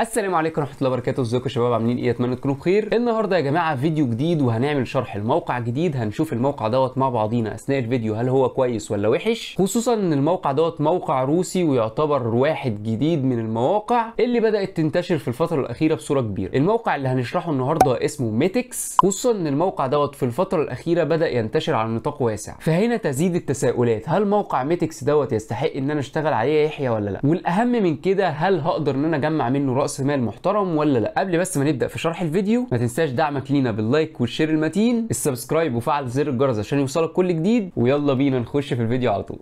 السلام عليكم ورحمه الله وبركاته ازيكم يا شباب عاملين ايه اتمنى تكونوا بخير النهارده يا جماعه فيديو جديد وهنعمل شرح لموقع جديد هنشوف الموقع دوت مع بعضينا اثناء الفيديو هل هو كويس ولا وحش خصوصا ان الموقع دوت موقع روسي ويعتبر واحد جديد من المواقع اللي بدات تنتشر في الفتره الاخيره بصوره كبيره الموقع اللي هنشرحه النهارده اسمه ميتكس خصوصا ان الموقع دوت في الفتره الاخيره بدا ينتشر على نطاق واسع فهنا تزيد التساؤلات هل موقع ميتكس دوت يستحق ان انا اشتغل عليه يحيى ولا لا والاهم من كده هل هقدر ان انا اجمع منه رأس راس مال محترم ولا لا قبل بس ما نبدا في شرح الفيديو ما تنساش دعمك لينا باللايك والشير المتين السبسكرايب وفعل زر الجرس عشان يوصلك كل جديد ويلا بينا نخش في الفيديو على طول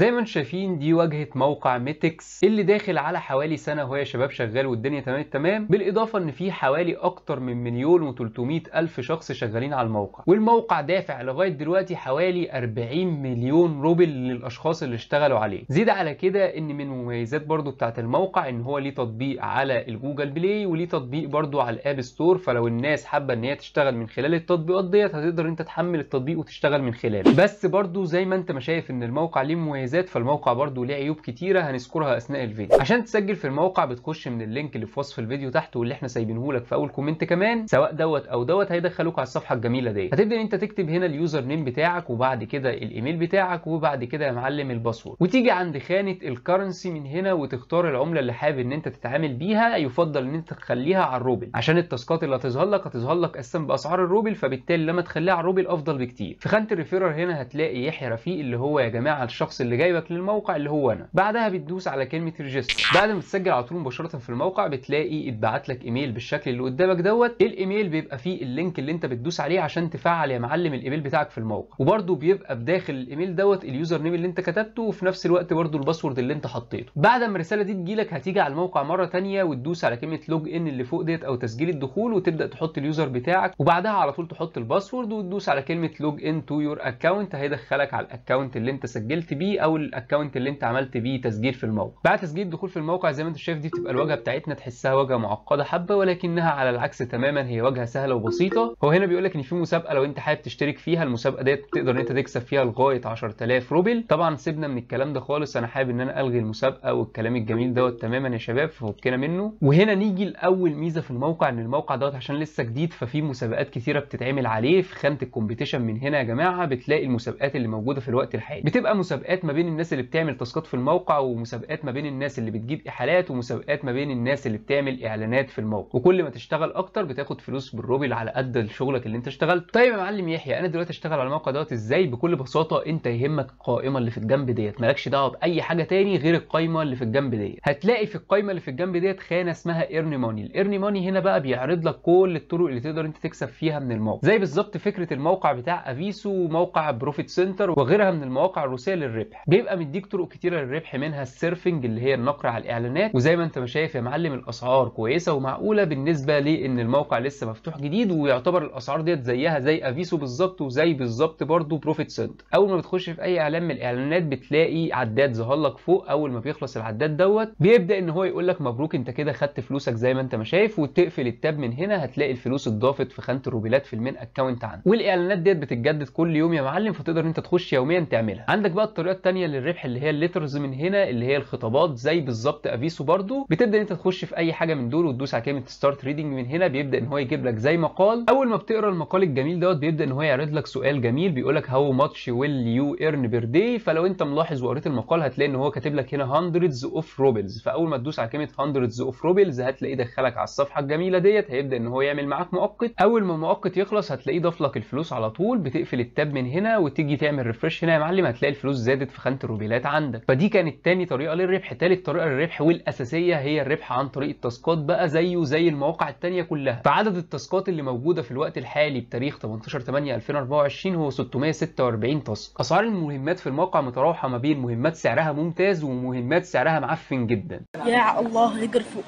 زي ما انتم شايفين دي واجهه موقع ميتكس اللي داخل على حوالي سنه وهي شباب شغال والدنيا تمام التمام بالاضافه ان في حوالي اكتر من مليون و300 الف شخص شغالين على الموقع والموقع دافع لغايه دلوقتي حوالي 40 مليون روبل للاشخاص اللي اشتغلوا عليه زيد على كده ان من مميزات برضو بتاعه الموقع ان هو ليه تطبيق على الجوجل بلاي وليه تطبيق برضو على الاب ستور فلو الناس حابه ان هي تشتغل من خلال التطبيقات ديت هتقدر انت تحمل التطبيق وتشتغل من خلاله بس برضو زي ما انت ما شايف ان الموقع ليه مميزات مميزات فالموقع برضو ليه عيوب كتيره هنذكرها اثناء الفيديو عشان تسجل في الموقع بتخش من اللينك اللي في وصف الفيديو تحت واللي احنا سايبينه لك في اول كومنت كمان سواء دوت او دوت هيدخلوك على الصفحه الجميله دي هتبدا ان انت تكتب هنا اليوزر نيم بتاعك وبعد كده الايميل بتاعك وبعد كده يا معلم الباسورد وتيجي عند خانه الكرنسي من هنا وتختار العمله اللي حابب ان انت تتعامل بيها يفضل ان انت تخليها على الروبل عشان التاسكات اللي هتظهر لك هتظهر لك اساسا باسعار الروبل فبالتالي لما تخليها على الروبل افضل بكتير في خانه الريفيرر هنا هتلاقي يحيى رفيق اللي هو يا جماعه الشخص اللي اللي جايبك للموقع اللي هو انا بعدها بتدوس على كلمه ريجستر بعد ما تسجل على طول مباشره في الموقع بتلاقي اتبعت لك ايميل بالشكل اللي قدامك دوت الايميل بيبقى فيه اللينك اللي انت بتدوس عليه عشان تفعل يا معلم الايميل بتاعك في الموقع وبرده بيبقى بداخل الايميل دوت اليوزر نيم اللي انت كتبته وفي نفس الوقت برده الباسورد اللي انت حطيته بعد ما الرساله دي تجيلك هتيجي على الموقع مره ثانيه وتدوس على كلمه لوج ان اللي فوق ديت او تسجيل الدخول وتبدا تحط اليوزر بتاعك وبعدها على طول تحط الباسورد وتدوس على كلمه لوج ان تو يور اكونت هيدخلك على الاكونت اللي انت سجلت بيه او الاكونت اللي انت عملت بيه تسجيل في الموقع بعد تسجيل الدخول في الموقع زي ما انت شايف دي بتبقى الواجهه بتاعتنا تحسها واجهه معقده حبه ولكنها على العكس تماما هي واجهه سهله وبسيطه هو هنا بيقول لك ان في مسابقه لو انت حابب تشترك فيها المسابقه ديت تقدر ان انت تكسب فيها لغايه 10000 روبل طبعا سيبنا من الكلام ده خالص انا حابب ان انا الغي المسابقه والكلام الجميل دوت تماما يا شباب ففكنا منه وهنا نيجي لاول ميزه في الموقع ان الموقع دوت عشان لسه جديد ففي مسابقات كثيره بتتعمل عليه في خانه الكومبيتيشن من هنا يا جماعه بتلاقي المسابقات اللي موجوده في الوقت الحالي بتبقى مسابقات ما بين الناس اللي بتعمل تاسكات في الموقع ومسابقات ما بين الناس اللي بتجيب احالات ومسابقات ما بين الناس اللي بتعمل اعلانات في الموقع وكل ما تشتغل اكتر بتاخد فلوس بالروبل على قد شغلك اللي انت اشتغلته طيب يا معلم يحيى انا دلوقتي اشتغل على الموقع دوت ازاي بكل بساطه انت يهمك القائمه اللي في الجنب ديت مالكش دعوه باي حاجه تاني غير القائمه اللي في الجنب ديت هتلاقي في القائمه اللي في الجنب ديت خانه اسمها ايرن ماني الايرن ماني هنا بقى بيعرض لك كل الطرق اللي تقدر انت تكسب فيها من الموقع زي بالظبط فكره الموقع بتاع افيسو وموقع بروفيت سنتر وغيرها من المواقع الروسيه للربح بيبقى مديك طرق كتيره للربح منها السيرفنج اللي هي النقر على الاعلانات وزي ما انت ما شايف يا معلم الاسعار كويسه ومعقوله بالنسبه لان الموقع لسه مفتوح جديد ويعتبر الاسعار ديت زيها زي افيسو بالظبط وزي بالظبط برضو بروفيت سنتر اول ما بتخش في اي اعلان من الاعلانات بتلاقي عداد ظهر لك فوق اول ما بيخلص العداد دوت بيبدا ان هو يقول لك مبروك انت كده خدت فلوسك زي ما انت ما شايف وتقفل التاب من هنا هتلاقي الفلوس اتضافت في خانه الروبيلات في المين اكونت عندك والاعلانات ديت بتتجدد كل يوم يا معلم فتقدر انت تخش يوميا تعملها عندك بقى الطريقه الثانيه للربح اللي هي الليترز من هنا اللي هي الخطابات زي بالظبط افيسو برضو بتبدا انت تخش في اي حاجه من دول وتدوس على كلمه ستارت ريدنج من هنا بيبدا ان هو يجيب لك زي مقال اول ما بتقرا المقال الجميل دوت بيبدا ان هو يعرض لك سؤال جميل بيقول لك هاو ماتش ويل يو ايرن بير داي فلو انت ملاحظ وقريت المقال هتلاقي ان هو كاتب لك هنا هاندردز اوف روبلز فاول ما تدوس على كلمه هاندردز اوف روبلز هتلاقيه دخلك على الصفحه الجميله ديت هيبدا ان هو يعمل معاك مؤقت اول ما المؤقت يخلص هتلاقيه ضاف لك الفلوس على طول بتقفل التاب من هنا وتيجي تعمل ريفرش هنا يا معلم هتلاقي الفلوس زادت في خانه الروبيلات عندك فدي كانت تاني طريقه للربح تالت طريقه للربح والاساسيه هي الربح عن طريق التاسكات بقى زيه زي المواقع التانيه كلها فعدد التاسكات اللي موجوده في الوقت الحالي بتاريخ 18 8 2024 هو 646 تاسك اسعار المهمات في الموقع متراوحه ما بين مهمات سعرها ممتاز ومهمات سعرها معفن جدا يا الله يقرفوا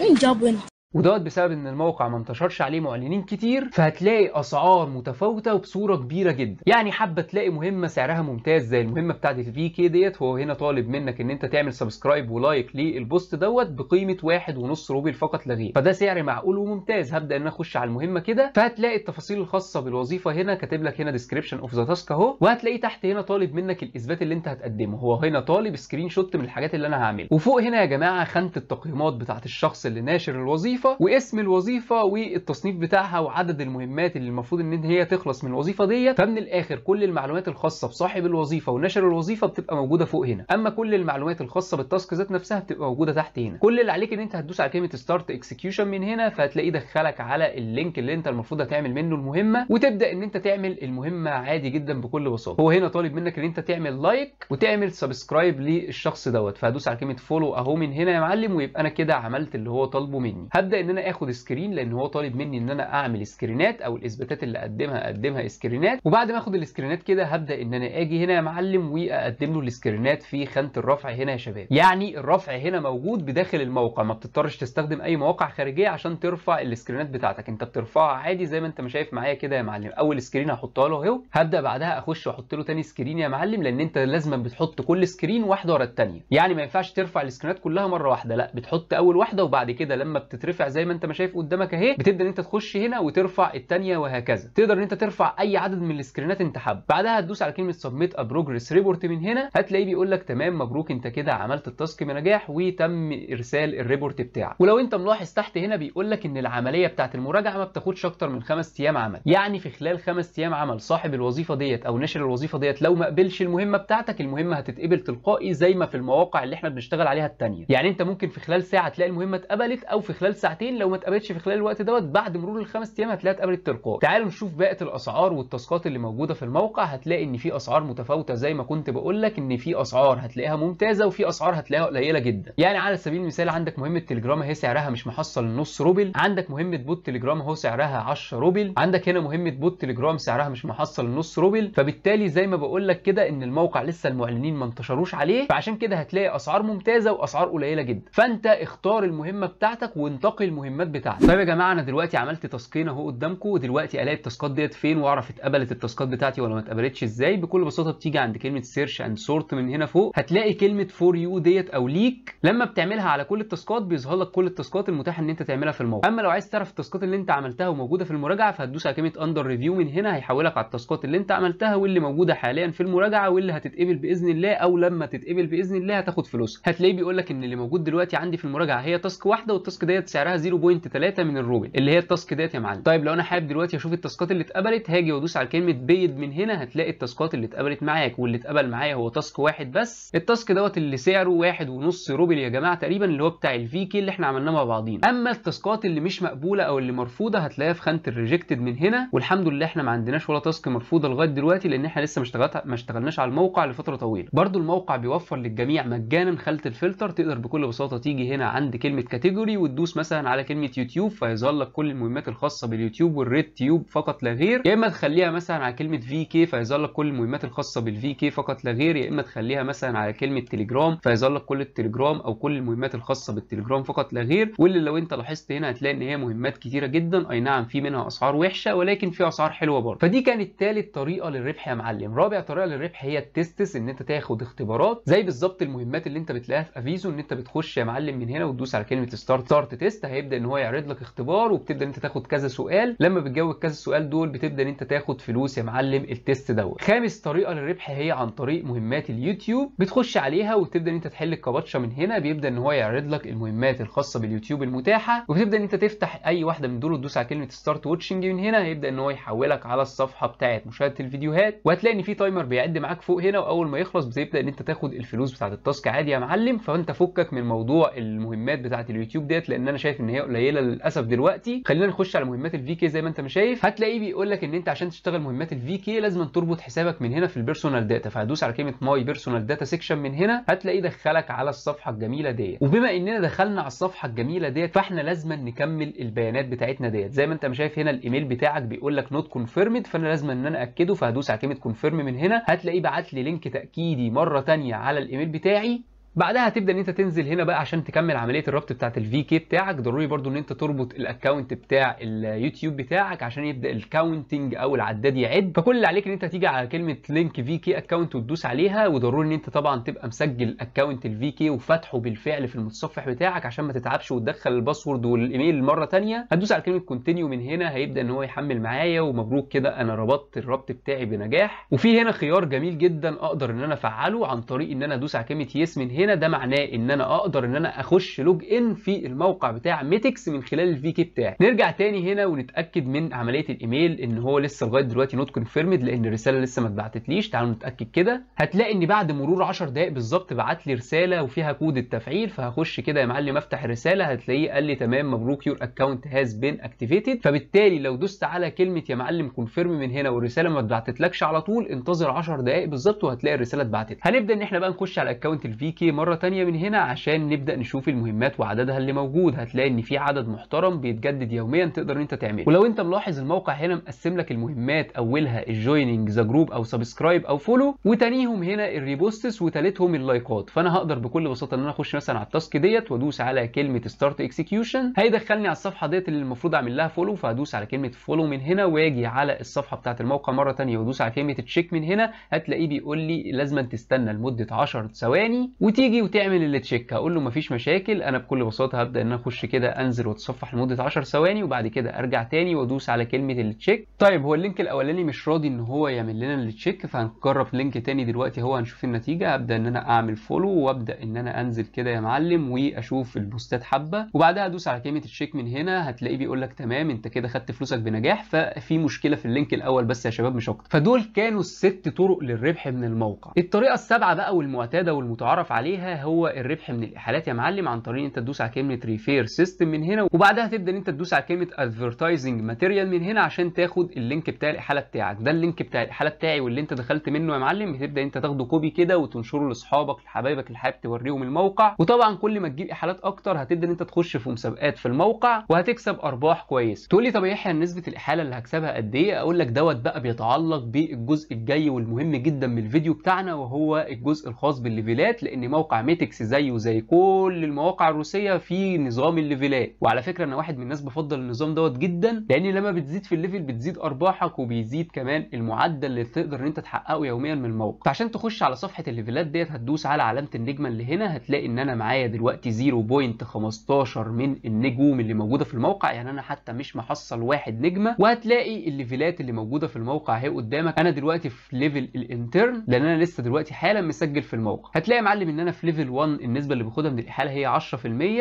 مين جاب وين ودوت بسبب ان الموقع ما انتشرش عليه معلنين كتير فهتلاقي اسعار متفاوته وبصوره كبيره جدا يعني حابه تلاقي مهمه سعرها ممتاز زي المهمه بتاعت الفي كي ديت هو هنا طالب منك ان انت تعمل سبسكرايب ولايك للبوست دوت بقيمه واحد ونص روبل فقط لا غير فده سعر معقول وممتاز هبدا ان اخش على المهمه كده فهتلاقي التفاصيل الخاصه بالوظيفه هنا كاتب لك هنا ديسكريبشن اوف ذا تاسك اهو وهتلاقي تحت هنا طالب منك الاثبات اللي انت هتقدمه هو هنا طالب سكرين شوت من الحاجات اللي انا هعملها وفوق هنا يا جماعه خانه التقييمات بتاعه الشخص اللي ناشر الوظيفه الوظيفه واسم الوظيفه والتصنيف بتاعها وعدد المهمات اللي المفروض ان هي تخلص من الوظيفه ديت فمن الاخر كل المعلومات الخاصه بصاحب الوظيفه ونشر الوظيفه بتبقى موجوده فوق هنا اما كل المعلومات الخاصه بالتاسك ذات نفسها بتبقى موجوده تحت هنا كل اللي عليك ان انت هتدوس على كلمه ستارت اكسكيوشن من هنا فهتلاقيه دخلك على اللينك اللي انت المفروض هتعمل منه المهمه وتبدا ان انت تعمل المهمه عادي جدا بكل بساطه هو هنا طالب منك ان انت تعمل لايك وتعمل سبسكرايب للشخص دوت فهدوس على كلمه فولو اهو من هنا يا معلم ويبقى انا كده عملت اللي هو طالبه مني هبدا هبدا ان انا اخد سكرين لان هو طالب مني ان انا اعمل سكرينات او الاثباتات اللي اقدمها اقدمها سكرينات وبعد ما اخد السكرينات كده هبدا ان انا اجي هنا يا معلم واقدم له السكرينات في خانه الرفع هنا يا شباب يعني الرفع هنا موجود بداخل الموقع ما بتضطرش تستخدم اي مواقع خارجيه عشان ترفع السكرينات بتاعتك انت بترفعها عادي زي ما انت ما شايف معايا كده يا معلم اول سكرين هحطها له اهو هبدا بعدها اخش واحط له تاني سكرين يا معلم لان انت لازم بتحط كل سكرين واحده ورا الثانيه يعني ما ينفعش ترفع السكرينات كلها مره واحده لا بتحط اول واحده وبعد كده لما بتترفع زي ما انت ما شايف قدامك اهي بتبدا ان انت تخش هنا وترفع الثانيه وهكذا تقدر ان انت ترفع اي عدد من السكرينات انت حابب بعدها هتدوس على كلمه سبميت ا بروجريس ريبورت من هنا هتلاقيه بيقول لك تمام مبروك انت كده عملت التاسك بنجاح وتم ارسال الريبورت بتاعك ولو انت ملاحظ تحت هنا بيقول لك ان العمليه بتاعه المراجعه ما بتاخدش اكتر من خمس ايام عمل يعني في خلال خمس ايام عمل صاحب الوظيفه ديت او ناشر الوظيفه ديت لو ما قبلش المهمه بتاعتك المهمه هتتقبل تلقائي زي ما في المواقع اللي احنا بنشتغل عليها التانية يعني انت ممكن في خلال ساعه تلاقي المهمه اتقبلت او في خلال ساعتين لو ما اتقابلتش في خلال الوقت دوت بعد مرور الخمس ايام هتلاقيها اتقابلت تلقائي تعالوا نشوف باقي الاسعار والتاسكات اللي موجوده في الموقع هتلاقي ان في اسعار متفاوته زي ما كنت بقول لك ان في اسعار هتلاقيها ممتازه وفي اسعار هتلاقيها قليله جدا يعني على سبيل المثال عندك مهمه تليجرام اهي سعرها مش محصل نص روبل عندك مهمه بوت تليجرام اهو سعرها 10 روبل عندك هنا مهمه بوت تليجرام سعرها مش محصل نص روبل فبالتالي زي ما بقول لك كده ان الموقع لسه المعلنين ما انتشروش عليه فعشان كده هتلاقي اسعار ممتازه واسعار قليله جدا فانت اختار المهمه بتاعتك وانتقل باقي المهمات بتاعتي طيب يا جماعه انا دلوقتي عملت تاسكين اهو قدامكم ودلوقتي الاقي التاسكات ديت فين واعرف اتقبلت التاسكات بتاعتي ولا ما اتقبلتش ازاي بكل بساطه بتيجي عند كلمه سيرش اند سورت من هنا فوق هتلاقي كلمه فور يو ديت او ليك لما بتعملها على كل التاسكات بيظهر لك كل التاسكات المتاحه ان انت تعملها في الموقع اما لو عايز تعرف التاسكات اللي انت عملتها وموجوده في المراجعه فهتدوس على كلمه اندر ريفيو من هنا هيحولك على التاسكات اللي انت عملتها واللي موجوده حاليا في المراجعه واللي هتتقبل باذن الله او لما تتقبل باذن الله هتاخد فلوس هتلاقيه بيقول لك ان اللي موجود دلوقتي عندي في المراجعه هي تاسك واحده والتاسك ديت سعرها 0.3 من الروبل اللي هي التاسك ديت يا معلم طيب لو انا حابب دلوقتي اشوف التاسكات اللي اتقبلت هاجي وادوس على كلمه بيد من هنا هتلاقي التاسكات اللي اتقبلت معاك واللي اتقبل معايا هو تاسك واحد بس التاسك دوت اللي سعره واحد ونص روبل يا جماعه تقريبا اللي هو بتاع الفيكي اللي احنا عملناه مع بعضينا اما التاسكات اللي مش مقبوله او اللي مرفوضه هتلاقيها في خانه الريجكتد من هنا والحمد لله احنا ما عندناش ولا تاسك مرفوضه لغايه دلوقتي لان احنا لسه ما اشتغلناش على الموقع لفتره طويله برضو الموقع بيوفر للجميع مجانا خانه الفلتر تقدر بكل بساطه تيجي هنا عند كلمه كاتيجوري وتدوس مثلا مثلا على كلمه يوتيوب فيظهر لك كل المهمات الخاصه باليوتيوب والريد تيوب فقط لا غير يا اما تخليها مثلا على كلمه في كي فيظهر لك كل المهمات الخاصه بالفي كي فقط لا غير يا اما تخليها مثلا على كلمه تليجرام فيظهر لك كل التليجرام او كل المهمات الخاصه بالتليجرام فقط لا غير واللي لو انت لاحظت هنا هتلاقي ان هي مهمات كتيره جدا اي نعم في منها اسعار وحشه ولكن في اسعار حلوه برضه فدي كانت ثالث طريقه للربح يا معلم رابع طريقه للربح هي التستس ان انت تاخد اختبارات زي بالظبط المهمات اللي انت بتلاقيها في افيزو ان انت بتخش يا معلم من هنا وتدوس على كلمه ستارت ستارت تيست تيست هيبدا ان هو يعرض لك اختبار وبتبدا ان انت تاخد كذا سؤال لما بتجاوب كذا سؤال دول بتبدا ان انت تاخد فلوس يا معلم التيست دوت خامس طريقه للربح هي عن طريق مهمات اليوتيوب بتخش عليها وتبدا ان انت تحل الكباتشه من هنا بيبدا ان هو يعرض لك المهمات الخاصه باليوتيوب المتاحه وبتبدا ان انت تفتح اي واحده من دول وتدوس على كلمه ستارت واتشنج من هنا هيبدا ان هو يحولك على الصفحه بتاعه مشاهده الفيديوهات وهتلاقي ان في تايمر بيعد معاك فوق هنا واول ما يخلص بتبدا ان انت تاخد الفلوس بتاعه التاسك عادي يا معلم فانت فكك من موضوع المهمات بتاعه اليوتيوب ديت لان انا شايف شايف ان هي قليله للاسف دلوقتي خلينا نخش على مهمات الفي كي زي ما انت ما شايف هتلاقيه بيقول لك ان انت عشان تشتغل مهمات الفي كي لازم تربط حسابك من هنا في البيرسونال داتا فهدوس على كلمه ماي بيرسونال داتا سيكشن من هنا هتلاقيه دخلك على الصفحه الجميله ديت وبما اننا دخلنا على الصفحه الجميله ديت فاحنا لازم نكمل البيانات بتاعتنا ديت زي ما انت ما شايف هنا الايميل بتاعك بيقول لك نوت كونفيرمد فانا لازم ان انا اكده فهدوس على كلمه كونفيرم من هنا هتلاقيه بعت لي لينك تاكيدي مره ثانيه على الايميل بتاعي بعدها تبدا ان انت تنزل هنا بقى عشان تكمل عمليه الربط بتاعه الفي كي بتاعك ضروري برضو ان انت تربط الاكونت بتاع اليوتيوب بتاعك عشان يبدا الكاونتنج او العداد يعد فكل اللي عليك ان انت تيجي على كلمه لينك في كي اكونت وتدوس عليها وضروري ان انت طبعا تبقى مسجل اكونت الفي كي وفاتحه بالفعل في المتصفح بتاعك عشان ما تتعبش وتدخل الباسورد والايميل مره ثانيه هتدوس على كلمه كونتينيو من هنا هيبدا ان هو يحمل معايا ومبروك كده انا ربطت الربط بتاعي بنجاح وفي هنا خيار جميل جدا اقدر ان انا افعله عن طريق ان انا ادوس على كلمه يس من هنا هنا ده معناه ان انا اقدر ان انا اخش لوج ان في الموقع بتاع ميتكس من خلال الفي كي بتاعي نرجع تاني هنا ونتاكد من عمليه الايميل ان هو لسه لغايه دلوقتي نوت كونفيرمد لان الرساله لسه ما اتبعتتليش تعالوا نتاكد كده هتلاقي ان بعد مرور 10 دقائق بالظبط بعت لي رساله وفيها كود التفعيل فهخش كده يا معلم افتح الرساله هتلاقيه قال لي تمام مبروك يور اكونت هاز بين اكتيفيتد فبالتالي لو دوست على كلمه يا معلم كونفيرم من هنا والرساله ما اتبعتتلكش على طول انتظر 10 دقائق بالظبط وهتلاقي الرساله اتبعتت هنبدا ان احنا بقى نخش على اكونت الفي كي مرة تانية من هنا عشان نبدأ نشوف المهمات وعددها اللي موجود هتلاقي ان في عدد محترم بيتجدد يوميا تقدر ان انت تعمله ولو انت ملاحظ الموقع هنا مقسم لك المهمات اولها الجويننج ذا جروب او سبسكرايب او فولو وتانيهم هنا الريبوستس وتالتهم اللايكات فانا هقدر بكل بساطة ان انا اخش مثلا على التاسك ديت وادوس على كلمة ستارت اكسكيوشن هيدخلني على الصفحة ديت اللي المفروض اعمل لها فولو فهدوس على كلمة فولو من هنا واجي على الصفحة بتاعت الموقع مرة تانية وادوس على كلمة تشيك من هنا هتلاقيه بيقول لي لازم تستنى لمدة 10 ثواني وتيجي تيجي وتعمل اللي تشيك هقول له مفيش مشاكل انا بكل بساطه هبدا ان انا اخش كده انزل واتصفح لمده 10 ثواني وبعد كده ارجع تاني وادوس على كلمه اللي تشيك طيب هو اللينك الاولاني مش راضي ان هو يعمل لنا اللي تشيك فهنجرب لينك تاني دلوقتي هو هنشوف النتيجه هبدا ان انا اعمل فولو وابدا ان انا انزل كده يا معلم واشوف البوستات حبه وبعدها ادوس على كلمه التشيك من هنا هتلاقيه بيقول لك تمام انت كده خدت فلوسك بنجاح ففي مشكله في اللينك الاول بس يا شباب مش اكتر فدول كانوا الست طرق للربح من الموقع الطريقه السابعه بقى والمعتاده والمتعارف عليها عليها هو الربح من الاحالات يا معلم عن طريق ان انت تدوس على كلمه ريفير سيستم من هنا وبعدها تبدا ان انت تدوس على كلمه ادفرتايزنج ماتيريال من هنا عشان تاخد اللينك بتاع الاحاله بتاعك ده اللينك بتاع الاحاله بتاعي واللي انت دخلت منه يا معلم بتبدا انت تاخده كوبي كده وتنشره لاصحابك لحبايبك اللي حابب توريهم الموقع وطبعا كل ما تجيب احالات اكتر هتبدا ان انت تخش في مسابقات في الموقع وهتكسب ارباح كويس تقول لي طب يحيى نسبه الاحاله اللي هكسبها قد ايه اقول لك دوت بقى بيتعلق بالجزء الجاي والمهم جدا من الفيديو بتاعنا وهو الجزء الخاص بالليفلات لان موقع ميتكس زيه زي كل المواقع الروسيه في نظام الليفلات وعلى فكره انا واحد من الناس بفضل النظام دوت جدا لان لما بتزيد في الليفل بتزيد ارباحك وبيزيد كمان المعدل اللي تقدر ان انت تحققه يوميا من الموقع فعشان تخش على صفحه الليفلات ديت هتدوس على علامه النجمه اللي هنا هتلاقي ان انا معايا دلوقتي 0.15 من النجوم اللي موجوده في الموقع يعني انا حتى مش محصل واحد نجمه وهتلاقي الليفلات اللي موجوده في الموقع اهي قدامك انا دلوقتي في ليفل الانترن لان انا لسه دلوقتي حالا مسجل في الموقع هتلاقي معلم ان انا في ليفل 1 النسبه اللي باخدها من الاحاله هي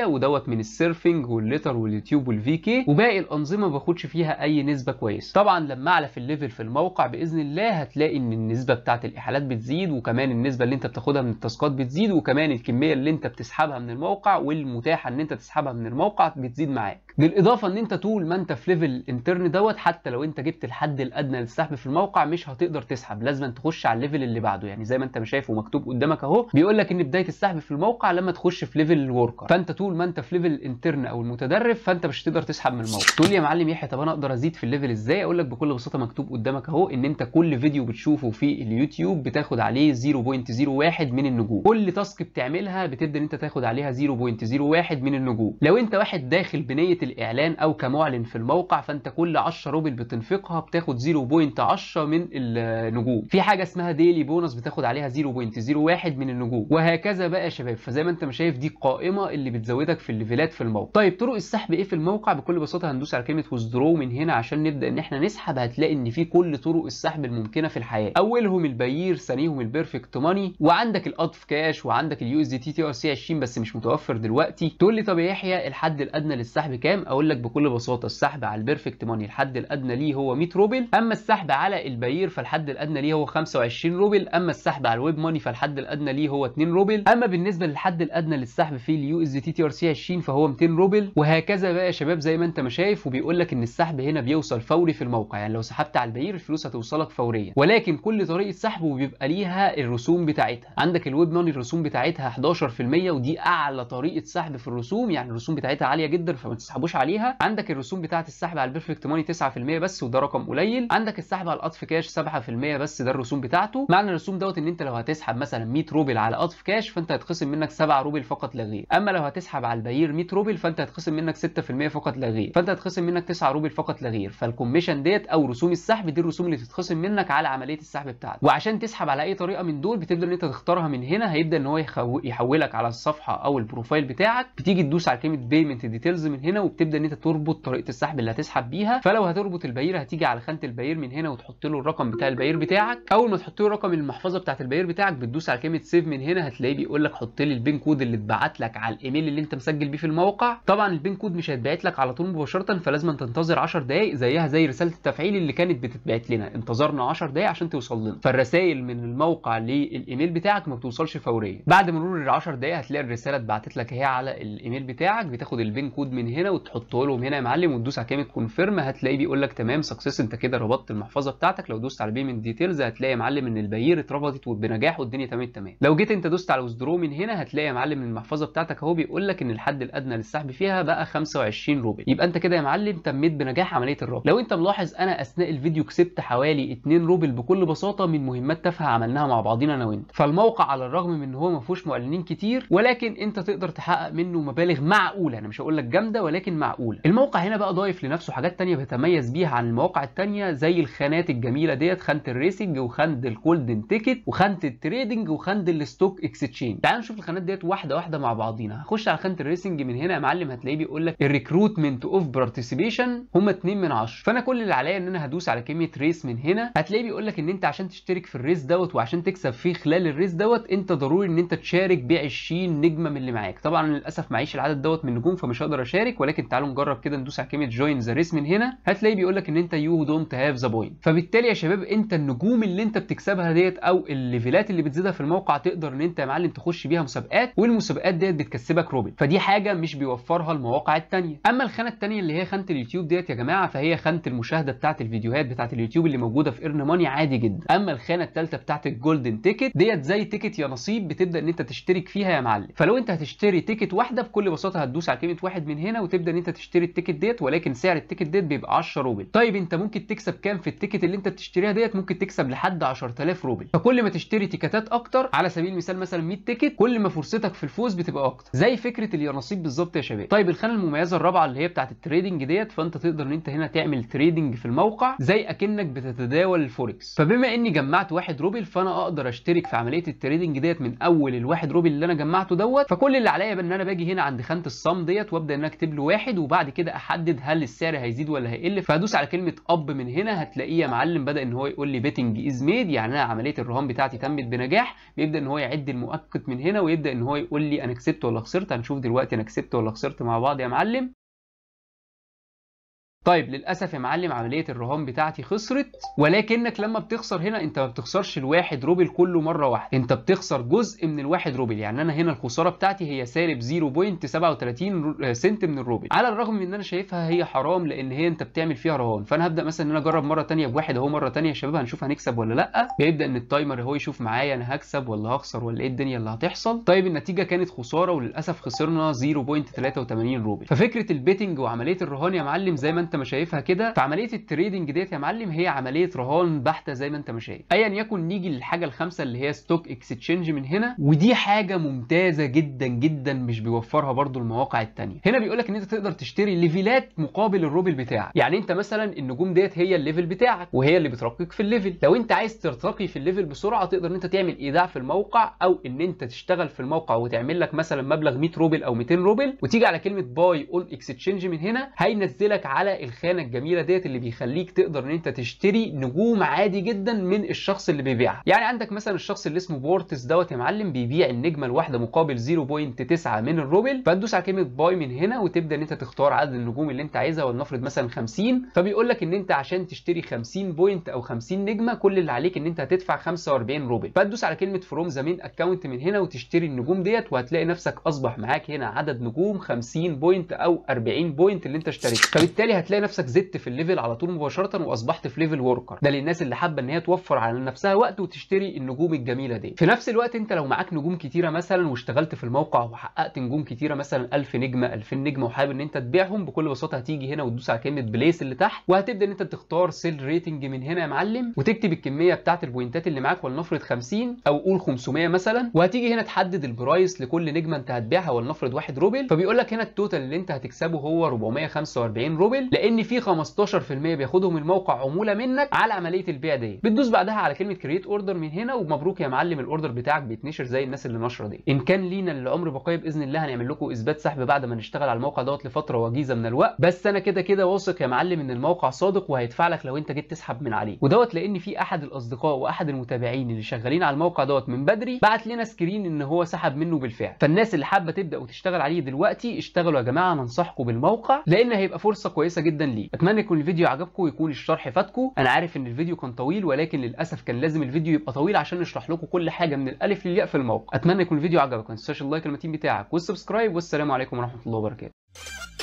10% ودوت من السيرفنج والليتر واليوتيوب والفي كي وباقي الانظمه ما باخدش فيها اي نسبه كويسه طبعا لما اعلى في الليفل في الموقع باذن الله هتلاقي ان النسبه بتاعه الاحالات بتزيد وكمان النسبه اللي انت بتاخدها من التاسكات بتزيد وكمان الكميه اللي انت بتسحبها من الموقع والمتاحه ان انت تسحبها من الموقع بتزيد معاك بالاضافه ان انت طول ما انت في ليفل الانترن دوت حتى لو انت جبت الحد الادنى للسحب في الموقع مش هتقدر تسحب لازم تخش على الليفل اللي بعده يعني زي ما انت شايفه مكتوب قدامك اهو بيقول لك ان بدايه السحب في الموقع لما تخش في ليفل الوركر فانت طول ما انت في ليفل الانترن او المتدرب فانت مش هتقدر تسحب من الموقع تقول لي يا معلم يحيى طب انا اقدر ازيد في الليفل ازاي اقول لك بكل بساطه مكتوب قدامك اهو ان انت كل فيديو بتشوفه في اليوتيوب بتاخد عليه 0.01 من النجوم كل تاسك بتعملها بتبدا ان انت تاخد عليها 0.01 من النجوم لو انت واحد داخل بنيه الاعلان او كمعلن في الموقع فانت كل 10 روبل بتنفقها بتاخد 0.10 من النجوم في حاجه اسمها ديلي بونص بتاخد عليها 0.01 من النجوم وهكذا وهكذا بقى يا شباب فزي ما انت ما شايف دي القائمه اللي بتزودك في الليفلات في الموقع طيب طرق السحب ايه في الموقع بكل بساطه هندوس على كلمه وذرو من هنا عشان نبدا ان احنا نسحب هتلاقي ان في كل طرق السحب الممكنه في الحياه اولهم البيير ثانيهم البيرفكت ماني وعندك الاطف كاش وعندك اليو اس دي تي تي ار سي 20 بس مش متوفر دلوقتي تقول لي طب يا يحيى الحد الادنى للسحب كام اقول لك بكل بساطه السحب على البيرفكت ماني الحد الادنى ليه هو 100 روبل اما السحب على البيير فالحد الادنى ليه هو 25 روبل اما السحب على الويب ماني فالحد الادنى ليه هو 2 روبل روبل اما بالنسبه للحد الادنى للسحب في اليو اس تي تي ار سي 20 فهو 200 روبل وهكذا بقى يا شباب زي ما انت ما شايف وبيقول لك ان السحب هنا بيوصل فوري في الموقع يعني لو سحبت على البعير الفلوس هتوصلك فوريا ولكن كل طريقه سحب وبيبقى ليها الرسوم بتاعتها عندك الويب ماني الرسوم بتاعتها 11% ودي اعلى طريقه سحب في الرسوم يعني الرسوم بتاعتها عاليه جدا فما تسحبوش عليها عندك الرسوم بتاعت السحب على البيرفكت ماني 9% بس وده رقم قليل عندك السحب على الاطف كاش 7% بس ده الرسوم بتاعته معنى الرسوم دوت ان انت لو هتسحب مثلا 100 روبل على اطف كاش كاش فانت هيتخصم منك 7 روبل فقط لا غير اما لو هتسحب على البيير 100 روبل فانت هيتخصم منك 6% فقط لا غير فانت هتخصم منك 9 روبل فقط لا غير فالكوميشن ديت او رسوم السحب دي الرسوم اللي بتتخصم منك على عمليه السحب بتاعتك وعشان تسحب على اي طريقه من دول بتبدا ان انت تختارها من هنا هيبدا ان هو يحولك على الصفحه او البروفايل بتاعك بتيجي تدوس على كلمه بيمنت ديتيلز من هنا وبتبدا ان انت تربط طريقه السحب اللي هتسحب بيها فلو هتربط البيير هتيجي على خانه البيير من هنا وتحط له الرقم بتاع البيير بتاعك اول ما تحط له رقم المحفظه بتاعت البيير بتاعك بتدوس على كلمه سيف من هنا هتلاقي هتلاقيه بيقول لك حط لي البين كود اللي اتبعت لك على الايميل اللي انت مسجل بيه في الموقع طبعا البين كود مش هيتبعت لك على طول مباشره فلازم تنتظر 10 دقائق زيها زي رساله التفعيل اللي كانت بتتبعت لنا انتظرنا 10 دقائق عشان توصل لنا فالرسائل من الموقع للايميل بتاعك ما بتوصلش فوريا بعد مرور ال 10 دقائق هتلاقي الرساله اتبعتت لك اهي على الايميل بتاعك بتاخد البين كود من هنا وتحطه لهم هنا يا معلم وتدوس على كلمه كونفيرم هتلاقيه بيقول لك تمام سكسس انت كده ربطت المحفظه بتاعتك لو دوست على بيمنت ديتيلز هتلاقي يا معلم ان البيير اتربطت وبنجاح والدنيا تمام تمام لو جيت انت دوست على على وزدرو من هنا هتلاقي يا معلم المحفظه بتاعتك اهو بيقول لك ان الحد الادنى للسحب فيها بقى 25 روبل يبقى انت كده يا معلم تميت بنجاح عمليه الرهن لو انت ملاحظ انا اثناء الفيديو كسبت حوالي 2 روبل بكل بساطه من مهمات تافهه عملناها مع بعضينا انا وانت فالموقع على الرغم من ان هو ما فيهوش معلنين كتير ولكن انت تقدر تحقق منه مبالغ معقوله انا مش هقول لك جامده ولكن معقوله الموقع هنا بقى ضايف لنفسه حاجات ثانيه بيتميز بيها عن المواقع الثانيه زي الخانات الجميله ديت خانه الريسنج وخانه الكولدن تيكت وخانه التريدنج وخانه الستوك اكس تشين تعالوا نشوف الخانات ديت واحده واحده مع بعضينا هخش على خانه الريسنج من هنا يا معلم هتلاقيه بيقول لك الريكروتمنت اوف بارتيسيبيشن هما 2 من 10 فانا كل اللي عليا ان انا هدوس على كلمه ريس من هنا هتلاقيه بيقول لك ان انت عشان تشترك في الريس دوت وعشان تكسب فيه خلال الريس دوت انت ضروري ان انت تشارك ب 20 نجمه من اللي معاك طبعا للاسف معيش العدد دوت من النجوم فمش هقدر اشارك ولكن تعالوا نجرب كده ندوس على كلمه جوين ذا ريس من هنا هتلاقيه بيقول لك ان انت يو دونت هاف ذا بوينت فبالتالي يا شباب انت النجوم اللي انت بتكسبها ديت او الليفلات اللي بتزيدها في الموقع تقدر ان انت يا معلم تخش بيها مسابقات والمسابقات ديت بتكسبك روبن فدي حاجه مش بيوفرها المواقع الثانيه اما الخانه الثانيه اللي هي خانه اليوتيوب ديت يا جماعه فهي خانه المشاهده بتاعه الفيديوهات بتاعه اليوتيوب اللي موجوده في ايرن ماني عادي جدا اما الخانه الثالثه بتاعه الجولدن تيكت ديت زي تيكت يا نصيب بتبدا ان انت تشترك فيها يا معلم فلو انت هتشتري تيكت واحده بكل بساطه هتدوس على كلمه واحد من هنا وتبدا ان انت تشتري التيكت ديت ولكن سعر التيكت ديت بيبقى 10 روبل طيب انت ممكن تكسب كام في التيكت اللي انت بتشتريها ديت ممكن تكسب لحد 10000 روبل فكل ما تشتري تيكتات اكتر على سبيل المثال مثلا ال 100 تيكت كل ما فرصتك في الفوز بتبقى اكتر زي فكره اليانصيب بالظبط يا شباب طيب الخانه المميزه الرابعه اللي هي بتاعه التريدنج ديت فانت تقدر ان انت هنا تعمل تريدنج في الموقع زي اكنك بتتداول الفوركس فبما اني جمعت واحد روبل فانا اقدر اشترك في عمليه التريدنج ديت من اول الواحد روبل اللي انا جمعته دوت فكل اللي عليا ان انا باجي هنا عند خانه الصم ديت وابدا ان انا اكتب له واحد وبعد كده احدد هل السعر هيزيد ولا هيقل فهدوس على كلمه اب من هنا هتلاقيه يا معلم بدا ان هو يقول لي بيتنج از ميد يعني انا عمليه الرهان بتاعتي تمت بنجاح بيبدا ان هو يعد المؤ... مؤقت من هنا ويبدا ان هو يقول لي انا كسبت ولا خسرت هنشوف دلوقتي انا كسبت ولا خسرت مع بعض يا معلم طيب للاسف يا معلم عمليه الرهان بتاعتي خسرت ولكنك لما بتخسر هنا انت ما بتخسرش الواحد روبل كله مره واحده انت بتخسر جزء من الواحد روبل يعني انا هنا الخساره بتاعتي هي سالب 0.37 آه، سنت من الروبل على الرغم من ان انا شايفها هي حرام لان هي انت بتعمل فيها رهان فانا هبدا مثلا ان انا اجرب مره ثانيه بواحد اهو مره ثانيه يا شباب هنشوف هنكسب ولا لا بيبدا ان التايمر اهو يشوف معايا انا هكسب ولا هخسر ولا ايه الدنيا اللي هتحصل طيب النتيجه كانت خساره وللاسف خسرنا 0.83 روبل ففكره البيتنج وعمليه الرهان يا معلم زي ما انت انت ما شايفها كده فعمليه التريدنج ديت يا معلم هي عمليه رهان بحته زي ما انت ما شايف ايا يكن نيجي للحاجه الخامسه اللي هي ستوك اكستشينج من هنا ودي حاجه ممتازه جدا جدا مش بيوفرها برضو المواقع الثانيه هنا بيقول لك ان انت تقدر تشتري ليفلات مقابل الروبل بتاعك يعني انت مثلا النجوم ديت هي الليفل بتاعك وهي اللي بترقيك في الليفل لو انت عايز ترتقي في الليفل بسرعه تقدر ان انت تعمل ايداع في الموقع او ان انت تشتغل في الموقع وتعمل لك مثلا مبلغ 100 روبل او 200 روبل وتيجي على كلمه باي اون اكستشينج من هنا هينزلك على الخانه الجميله ديت اللي بيخليك تقدر ان انت تشتري نجوم عادي جدا من الشخص اللي بيبيعها يعني عندك مثلا الشخص اللي اسمه بورتس دوت يا معلم بيبيع النجمه الواحده مقابل 0.9 من الروبل فتدوس على كلمه باي من هنا وتبدا ان انت تختار عدد النجوم اللي انت عايزها ولنفرض مثلا 50 فبيقول لك ان انت عشان تشتري 50 بوينت او 50 نجمه كل اللي عليك ان انت هتدفع 45 روبل فتدوس على كلمه فروم زمين اكونت من هنا وتشتري النجوم ديت وهتلاقي نفسك اصبح معاك هنا عدد نجوم 50 بوينت او 40 بوينت اللي انت اشتريته فبالتالي هتلاقي هتلاقي نفسك زدت في الليفل على طول مباشره واصبحت في ليفل وركر ده للناس اللي حابه ان هي توفر على نفسها وقت وتشتري النجوم الجميله دي في نفس الوقت انت لو معاك نجوم كتيره مثلا واشتغلت في الموقع وحققت نجوم كتيره مثلا 1000 نجمه 2000 نجمه وحابب ان انت تبيعهم بكل بساطه هتيجي هنا وتدوس على كلمه بليس اللي تحت وهتبدا ان انت تختار سيل ريتنج من هنا يا معلم وتكتب الكميه بتاعه البوينتات اللي معاك ولنفرض 50 او قول 500 مثلا وهتيجي هنا تحدد البرايس لكل نجمه انت هتبيعها ولنفرض 1 روبل فبيقول لك هنا التوتال اللي انت هتكسبه هو 445 روبل لان في 15% بياخدهم الموقع عموله منك على عمليه البيع دي بتدوس بعدها على كلمه كرييت اوردر من هنا ومبروك يا معلم الاوردر بتاعك بيتنشر زي الناس اللي نشره دي ان كان لينا للعمر بقيه باذن الله هنعمل لكم اثبات سحب بعد ما نشتغل على الموقع دوت لفتره وجيزه من الوقت بس انا كده كده واثق يا معلم ان الموقع صادق وهيدفع لك لو انت جيت تسحب من عليه ودوت لان في احد الاصدقاء واحد المتابعين اللي شغالين على الموقع دوت من بدري بعت لنا سكرين ان هو سحب منه بالفعل فالناس اللي حابه تبدا وتشتغل عليه دلوقتي اشتغلوا يا جماعه ننصحكم بالموقع لان هيبقى فرصه كويسه جدا جدا ليه اتمنى يكون الفيديو عجبكم ويكون الشرح فاتكم انا عارف ان الفيديو كان طويل ولكن للاسف كان لازم الفيديو يبقى طويل عشان نشرح لكم كل حاجه من الالف للياء في الموقع اتمنى يكون الفيديو عجبكم ما تنساش اللايك المتين بتاعك والسبسكرايب والسلام عليكم ورحمه الله وبركاته